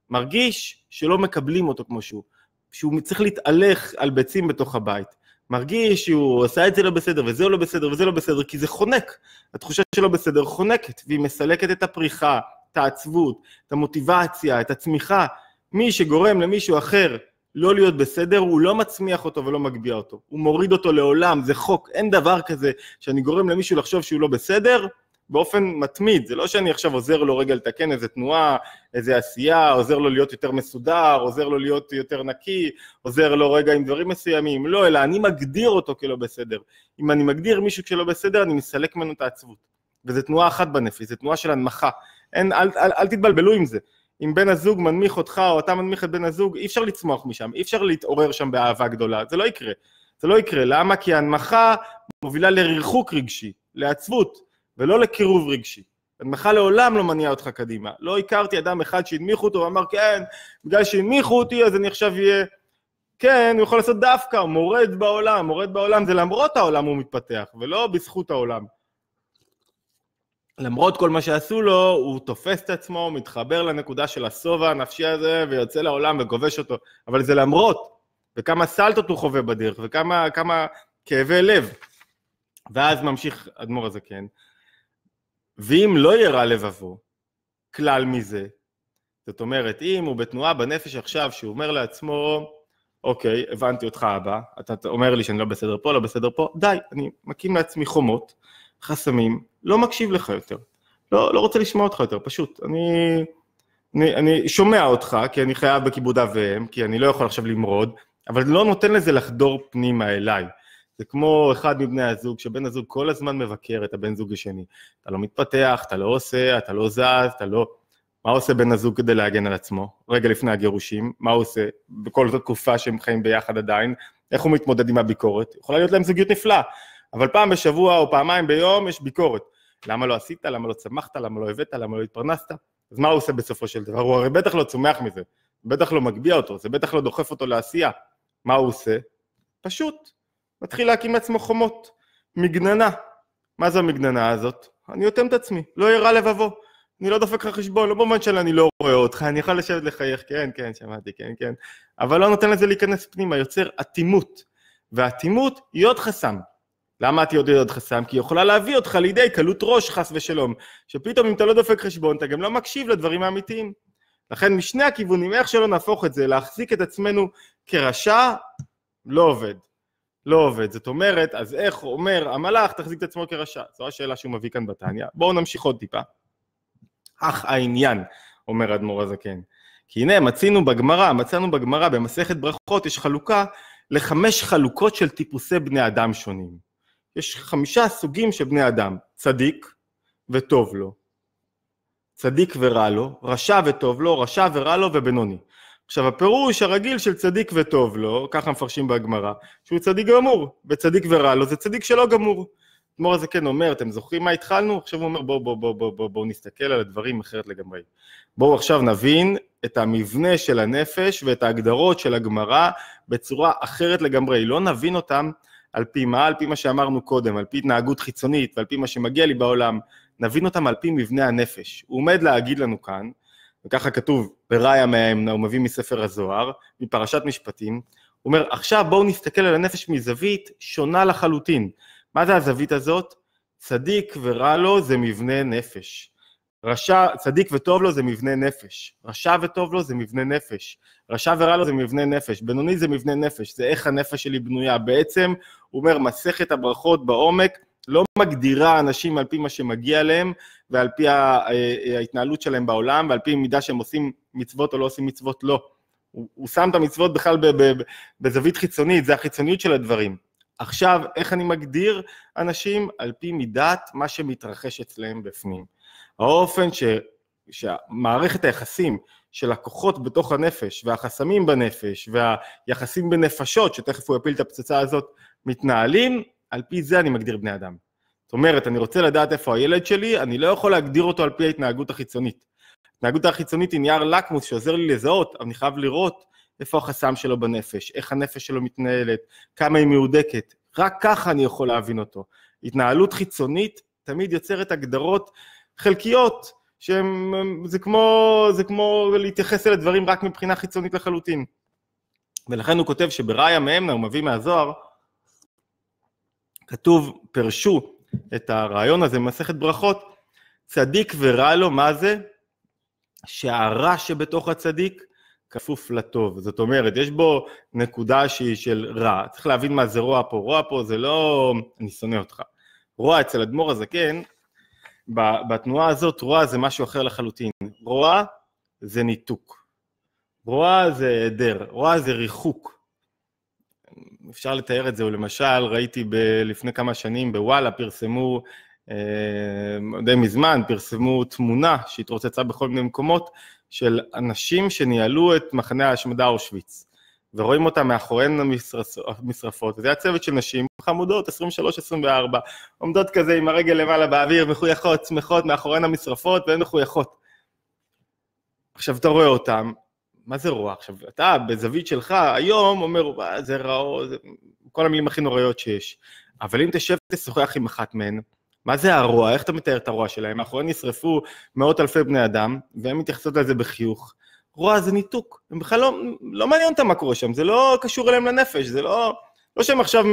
מרגיש שלא מקבלים אותו כמו שהוא, שהוא צריך להתהלך על ביצים בתוך הבית. מרגיש שהוא עשה את זה לא בסדר, וזה לא בסדר, וזה לא בסדר, כי זה חונק. התחושה שלא בסדר חונקת, והיא מסלקת את הפריחה, את העצבות, את המוטיבציה, את הצמיחה. מי שגורם למישהו אחר לא להיות בסדר, הוא לא מצמיח אותו ולא מגביה אותו. הוא מוריד אותו לעולם, זה חוק, אין דבר כזה שאני גורם למישהו לחשוב שהוא לא בסדר, באופן מתמיד, זה לא שאני עכשיו עוזר לו רגע לתקן איזה תנועה, איזה עשייה, עוזר לו להיות יותר מסודר, עוזר לו להיות יותר נקי, עוזר לו רגע עם דברים מסוימים, לא, אלא אני מגדיר אותו כלא בסדר. אם אני מגדיר מישהו כלא בסדר, אני מסלק ממנו את העצבות. וזו תנועה אחת בנפש, זו תנועה של הנמכה. אין, אל, אל, אל תתבלבלו עם זה. אם בן הזוג מנמיך אותך או אתה מנמיך את בן הזוג, אי אפשר לצמוח משם, אי אפשר להתעורר שם באהבה גדולה, זה לא יקרה. זה לא יקרה, למה? כי ההנמכה מובילה לריחוק רגשי, לעצבות. ולא לקירוב רגשי. הנמכה לעולם לא מניעה אותך קדימה. לא הכרתי אדם אחד שהנמיכו אותו ואמר, כן, בגלל שהנמיכו אותי אז אני עכשיו אהיה... כן, הוא יכול לעשות דווקא, הוא מורד בעולם, מורד בעולם זה למרות העולם הוא מתפתח, ולא בזכות העולם. למרות כל מה שעשו לו, הוא תופס את עצמו, מתחבר לנקודה של השובע הנפשי הזה, ויוצא לעולם וכובש אותו. אבל זה למרות, וכמה סלטות הוא חווה בדרך, וכמה כאבי לב. ואז ממשיך אדמו"ר הזקן, כן. ואם לא ירע לבבו, כלל מזה, זאת אומרת, אם הוא בתנועה בנפש עכשיו, שהוא אומר לעצמו, אוקיי, הבנתי אותך אבא, אתה אומר לי שאני לא בסדר פה, לא בסדר פה, די, אני מקים לעצמי חומות, חסמים, לא מקשיב לך יותר, לא, לא רוצה לשמוע אותך יותר, פשוט, אני, אני, אני שומע אותך, כי אני חייב בכיבוד אב ואם, כי אני לא יכול עכשיו למרוד, אבל לא נותן לזה לחדור פנימה אליי. זה כמו אחד מבני הזוג, שבן הזוג כל הזמן מבקר את הבן זוג השני. אתה לא מתפתח, אתה לא עושה, אתה לא זז, אתה לא... מה עושה בן הזוג כדי להגן על עצמו? רגע לפני הגירושים, מה הוא עושה בכל זאת תקופה שהם חיים ביחד עדיין? איך הוא מתמודד עם הביקורת? יכולה להיות להם זוגיות נפלאה, אבל פעם בשבוע או פעמיים ביום יש ביקורת. למה לא עשית? למה לא צמחת? למה לא הבאת? למה לא התפרנסת? אז מה הוא עושה בסופו של דבר? הוא הרי בטח לא צומח מזה, בטח לא מגביה אותו, זה בטח לא דוחף אותו לעשייה. מה הוא עושה? פשוט, מתחיל להקים לעצמו חומות, מגננה. מה זה המגננה הזאת? אני אוטם את עצמי, לא ירה לבבו. אני לא דופק לך חשבון, לא במובן של אני לא רואה אותך, אני יכול לשבת לחייך, כן, כן, שמעתי, כן, כן. אבל לא נותן לזה להיכנס פנימה, יוצר אטימות. והאטימות היא עוד חסם. למה את יודעת עוד חסם? כי היא יכולה להביא אותך לידי קלות ראש, חס ושלום. שפתאום אם אתה לא דופק חשבון, אתה גם לא מקשיב לדברים האמיתיים. לכן משני הכיוונים, איך שלא נהפוך את זה, להחזיק את עצמנו כרשע, לא עובד. לא עובד. זאת אומרת, אז איך אומר המלאך תחזיק את עצמו כרשע? זו השאלה שהוא מביא כאן בתניא. בואו נמשיך עוד טיפה. אך העניין, אומר אדמו"ר הזקן. כי הנה, מצינו בגמרא, מצאנו בגמרא, במסכת ברכות יש חלוקה לחמש חלוקות של טיפוסי בני אדם שונים. יש חמישה סוגים של בני אדם, צדיק וטוב לו, צדיק ורע לו, רשע וטוב לו, רשע ורע לו ובינוני. עכשיו, הפירוש הרגיל של צדיק וטוב לו, לא? ככה מפרשים בגמרא, שהוא צדיק גמור, וצדיק ורע לו זה צדיק שלא גמור. אדמו"ר הזה כן אומר, אתם זוכרים מה התחלנו? עכשיו הוא אומר, בואו בוא, בוא, בוא, בוא, בוא נסתכל על הדברים אחרת לגמרי. בואו עכשיו נבין את המבנה של הנפש ואת ההגדרות של הגמרא בצורה אחרת לגמרי. לא נבין אותם על פי מה? על פי מה שאמרנו קודם, על פי התנהגות חיצונית ועל פי מה שמגיע לי בעולם. נבין אותם על פי מבנה הנפש. הוא עומד להגיד לנו כאן, וככה כתוב בראי המאמנה, הוא מביא מספר הזוהר, מפרשת משפטים, הוא אומר, עכשיו בואו נסתכל על הנפש מזווית שונה לחלוטין. מה זה הזווית הזאת? צדיק ורע לו זה מבנה נפש. רשע, צדיק וטוב לו זה מבנה נפש. רשע וטוב לו זה מבנה נפש. רשע ורע לו זה מבנה נפש. בינוני זה מבנה נפש, זה איך הנפש שלי בנויה. בעצם, הוא אומר, מסכת הברכות בעומק לא מגדירה אנשים על פי מה שמגיע להם, ועל פי אה, אה, ההתנהלות שלהם בעולם, ועל פי מידה שהם עושים מצוות או לא עושים מצוות, לא. הוא, הוא שם את המצוות בכלל בזווית חיצונית, זה החיצוניות של הדברים. עכשיו, איך אני מגדיר אנשים? על פי מידת מה שמתרחש אצלהם בפנים. האופן ש, שמערכת היחסים של הכוחות בתוך הנפש, והחסמים בנפש, והיחסים בנפשות, שתכף הוא יפיל את הפצצה הזאת, מתנהלים, על פי זה אני מגדיר בני אדם. אומרת, אני רוצה לדעת איפה הילד שלי, אני לא יכול להגדיר אותו על פי ההתנהגות החיצונית. ההתנהגות החיצונית היא נייר לקמוס שעוזר לי לזהות, אבל אני חייב לראות איפה החסם שלו בנפש, איך הנפש שלו מתנהלת, כמה היא מהודקת. רק ככה אני יכול להבין אותו. התנהלות חיצונית תמיד יוצרת הגדרות חלקיות, שזה כמו, זה כמו להתייחס אל הדברים רק מבחינה חיצונית לחלוטין. ולכן הוא כותב שבראי המאמנה, הוא מביא מהזוהר, כתוב, פרשו את הרעיון הזה במסכת ברכות. צדיק ורע לו, מה זה? שהרע שבתוך הצדיק כפוף לטוב. זאת אומרת, יש בו נקודה שהיא של רע. צריך להבין מה זה רוע פה. רוע פה זה לא אני שונא אותך. רוע אצל אדמו"ר הזקן, בתנועה הזאת רוע זה משהו אחר לחלוטין. רוע זה ניתוק. רוע זה היעדר, רוע זה ריחוק. אפשר לתאר את זה, או למשל, ראיתי ב- לפני כמה שנים בוואלה, פרסמו, אה, די מזמן, פרסמו תמונה שהתרוצצה בכל מיני מקומות, של אנשים שניהלו את מחנה ההשמדה אושוויץ. ורואים אותם מאחוריהן המשרפות, וזה היה צוות של נשים חמודות, 23-24, עומדות כזה עם הרגל למעלה באוויר, מחויכות, שמחות, מאחוריהן המשרפות, והן מחויכות. עכשיו, אתה רואה אותם, מה זה רוע? עכשיו, אתה בזווית שלך היום אומר, זה רעו, זה... כל המילים הכי נוראיות שיש. אבל אם תשב ותשוחח עם אחת מהן, מה זה הרוע? איך אתה מתאר את הרוע שלהם? מאחורי נשרפו מאות אלפי בני אדם, והן מתייחסות לזה בחיוך. רוע זה ניתוק, הם בכלל לא, לא מעניין אותם מה קורה שם, זה לא קשור אליהם לנפש, זה לא... לא שהן עכשיו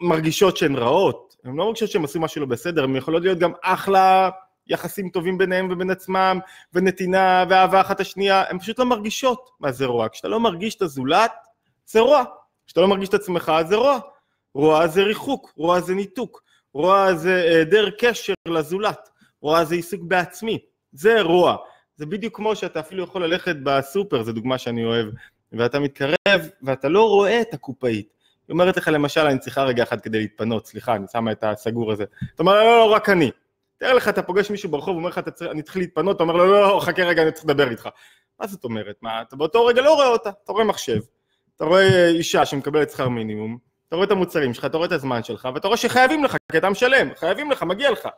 מרגישות שהן רעות, הן לא מרגישות שהן עשו משהו לא בסדר, הן יכולות להיות גם אחלה יחסים טובים ביניהם ובין עצמם, ונתינה ואהבה אחת השנייה, הן פשוט לא מרגישות מה זה רוע. כשאתה לא מרגיש את הזולת, זה רוע. כשאתה לא מרגיש את עצמך, זה רוע. רוע זה ריחוק, רוע זה ניתוק, רוע זה היעדר אה, קשר לזולת, רוע זה עיסוק בעצמי, זה רוע. זה בדיוק כמו שאתה אפילו יכול ללכת בסופר, זו דוגמה שאני אוהב, ואתה מתקרב ואתה לא רואה את הקופאית. היא אומרת לך למשל, אני צריכה רגע אחד כדי להתפנות, סליחה, אני שמה את הסגור הזה. אתה אומר, לא, לא, לא רק אני. תאר לך, אתה פוגש מישהו ברחוב, אומר לך, אני צריך להתפנות, אתה אומר לו, לא, לא, לא, חכה רגע, אני צריך לדבר איתך. מה זאת אומרת? מה, אתה באותו רגע לא רואה אותה, אתה רואה מחשב, אתה רואה אה, אישה שמקבלת שכר מינימום, אתה רואה את המוצרים שלך, אתה רואה את הזמן שלך, ואתה רואה שחייבים לך, כי אתה משלם, חייבים לך, מגיע לך.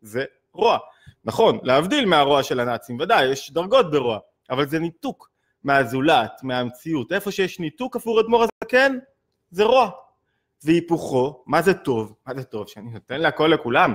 זה רוע. נכון, להבדיל מהרוע של הנאצים, ודאי, יש דרגות ברוע, אבל זה ניתוק מהזולת, מהמציאות. איפה שיש ניתוק עבור אדמו"ר הזקן, זה רוע. והיפוכו, מה זה טוב? מה זה טוב? שאני נותן להכל לכולם.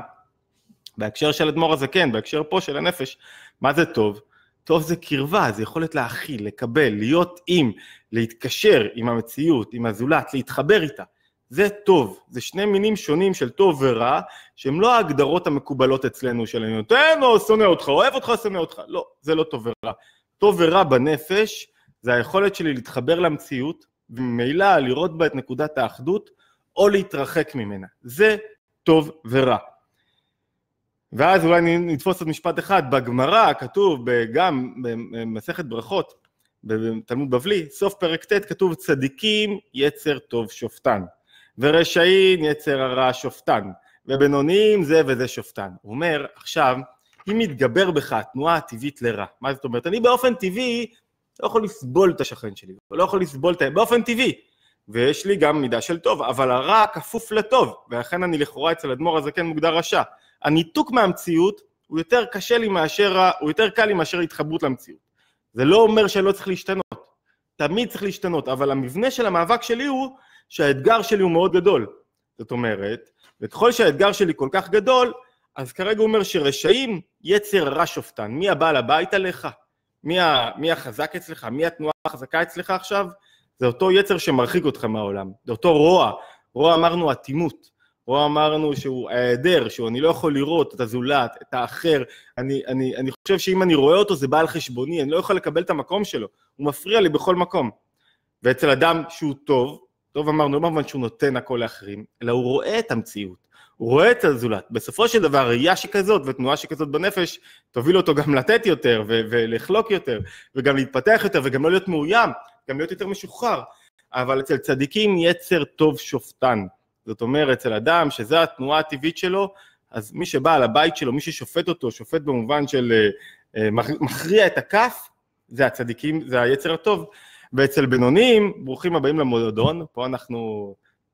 בהקשר של אדמו"ר הזה, כן, בהקשר פה של הנפש, מה זה טוב? טוב זה קרבה, זה יכולת להכיל, לקבל, להיות עם, להתקשר עם המציאות, עם הזולת, להתחבר איתה. זה טוב, זה שני מינים שונים של טוב ורע, שהם לא ההגדרות המקובלות אצלנו של אני נותן או שונא אותך, אוהב אותך, שונא אותך. לא, זה לא טוב ורע. טוב ורע בנפש זה היכולת שלי להתחבר למציאות, וממילא לראות בה את נקודת האחדות, או להתרחק ממנה. זה טוב ורע. ואז אולי נתפוס עוד משפט אחד, בגמרא כתוב גם במסכת ברכות, בתלמוד בבלי, סוף פרק ט' כתוב צדיקים יצר טוב שופטן, ורשעים יצר הרע שופטן, ובינוניים זה וזה שופטן. הוא אומר, עכשיו, אם מתגבר בך התנועה הטבעית לרע, מה זאת אומרת? אני באופן טבעי לא יכול לסבול את השכן שלי, לא יכול לסבול את ה... באופן טבעי. ויש לי גם מידה של טוב, אבל הרע כפוף לטוב, ולכן אני לכאורה אצל אדמו"ר הזקן מוגדר רשע. הניתוק מהמציאות הוא יותר קשה לי מאשר, הוא יותר קל לי מאשר התחברות למציאות. זה לא אומר שלא צריך להשתנות, תמיד צריך להשתנות, אבל המבנה של המאבק שלי הוא שהאתגר שלי הוא מאוד גדול. זאת אומרת, וככל שהאתגר שלי כל כך גדול, אז כרגע הוא אומר שרשעים יצר רע שופטן, מי הבעל הבית עליך? מי, ה, מי החזק אצלך? מי התנועה החזקה אצלך עכשיו? זה אותו יצר שמרחיק אותך מהעולם, זה אותו רוע, רוע אמרנו אטימות. או אמרנו שהוא ההיעדר, שהוא אני לא יכול לראות את הזולת, את האחר, אני, אני, אני חושב שאם אני רואה אותו זה בא על חשבוני, אני לא יכול לקבל את המקום שלו, הוא מפריע לי בכל מקום. ואצל אדם שהוא טוב, טוב אמרנו, לא במובן שהוא נותן הכל לאחרים, אלא הוא רואה את המציאות, הוא רואה את הזולת. בסופו של דבר, ראייה שכזאת ותנועה שכזאת בנפש, תוביל אותו גם לתת יותר, ו- ולחלוק יותר, וגם להתפתח יותר, וגם לא להיות מאוים, גם להיות יותר משוחרר. אבל אצל צדיקים יצר טוב שופטן. זאת אומרת, אצל אדם שזו התנועה הטבעית שלו, אז מי שבא על הבית שלו, מי ששופט אותו, שופט במובן של אה, אה, מכריע את הכף, זה הצדיקים, זה היצר הטוב. ואצל בינוניים, ברוכים הבאים למועדון, פה אנחנו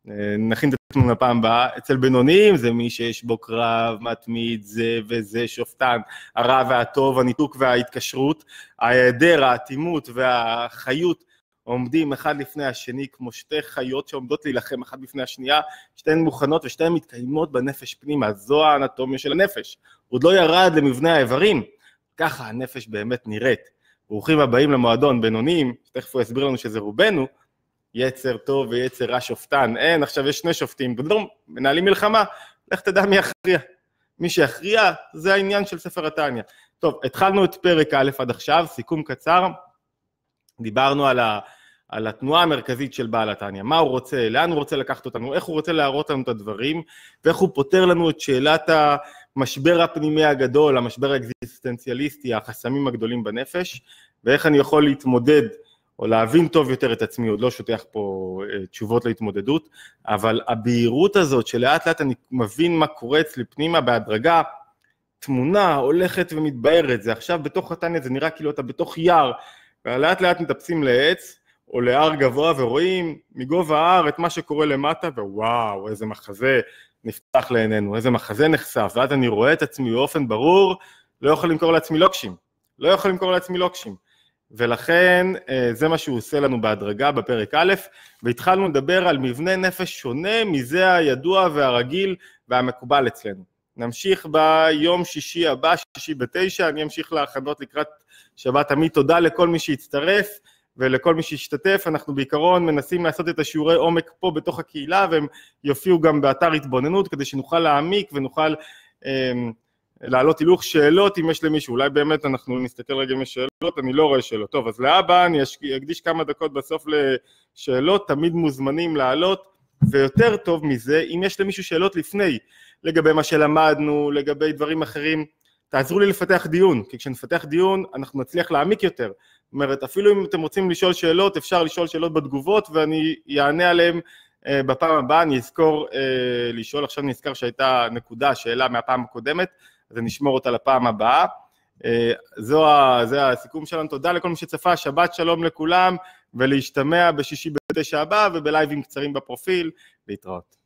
אה, נכין את עצמנו לפעם הבאה. אצל בינוניים זה מי שיש בו קרב, מתמיד, זה וזה, שופטן, הרע והטוב, הניתוק וההתקשרות, ההיעדר, האטימות והחיות עומדים אחד לפני השני כמו שתי חיות שעומדות להילחם אחת בפני השנייה, שתיהן מוכנות ושתיהן מתקיימות בנפש פנימה, זו האנטומיה של הנפש. הוא עוד לא ירד למבנה האיברים, ככה הנפש באמת נראית. ברוכים הבאים למועדון בינוניים, שתכף הוא יסביר לנו שזה רובנו, יצר טוב ויצר רע שופטן, אין, עכשיו יש שני שופטים, בדרום, מנהלים מלחמה, לך תדע מי יכריע. מי שיכריע זה העניין של ספר התניא. טוב, התחלנו את פרק א' עד עכשיו, סיכום קצר, דיברנו על, ה, על התנועה המרכזית של בעל התניא, מה הוא רוצה, לאן הוא רוצה לקחת אותנו, איך הוא רוצה להראות לנו את הדברים, ואיך הוא פותר לנו את שאלת המשבר הפנימי הגדול, המשבר האקזיסטנציאליסטי, החסמים הגדולים בנפש, ואיך אני יכול להתמודד או להבין טוב יותר את עצמי, עוד לא שותח פה uh, תשובות להתמודדות, אבל הבהירות הזאת שלאט לאט אני מבין מה קורה אצלי פנימה בהדרגה, תמונה הולכת ומתבהרת, זה עכשיו בתוך התניא, זה נראה כאילו אתה בתוך יער, ולאט לאט מטפסים לעץ או להר גבוה ורואים מגובה ההר את מה שקורה למטה, ווואו, איזה מחזה נפתח לעינינו, איזה מחזה נחשף, ואז אני רואה את עצמי באופן ברור, לא יכול למכור לעצמי לוקשים, לא יכול למכור לעצמי לוקשים. ולכן אה, זה מה שהוא עושה לנו בהדרגה בפרק א', והתחלנו לדבר על מבנה נפש שונה מזה הידוע והרגיל והמקובל אצלנו. נמשיך ביום שישי הבא, שישי בתשע, אני אמשיך להכנות לקראת שבת עמית, תודה לכל מי שהצטרף ולכל מי שהשתתף. אנחנו בעיקרון מנסים לעשות את השיעורי עומק פה בתוך הקהילה, והם יופיעו גם באתר התבוננות, כדי שנוכל להעמיק ונוכל אה, להעלות הילוך שאלות אם יש למישהו. אולי באמת אנחנו נסתכל רגע אם יש שאלות, אני לא רואה שאלות. טוב, אז להבא אני אקדיש כמה דקות בסוף לשאלות, תמיד מוזמנים לעלות. ויותר טוב מזה, אם יש למישהו שאלות לפני, לגבי מה שלמדנו, לגבי דברים אחרים, תעזרו לי לפתח דיון, כי כשנפתח דיון אנחנו נצליח להעמיק יותר. זאת אומרת, אפילו אם אתם רוצים לשאול שאלות, אפשר לשאול שאלות בתגובות ואני אענה עליהן אה, בפעם הבאה, אני אזכור אה, לשאול, עכשיו אני אזכר שהייתה נקודה, שאלה מהפעם הקודמת, אז אני אשמור אותה לפעם הבאה. אה, זו ה, זה הסיכום שלנו, תודה לכל מי שצפה, שבת שלום לכולם, ולהשתמע בשישי בתשע הבא ובלייבים קצרים בפרופיל, להתראות.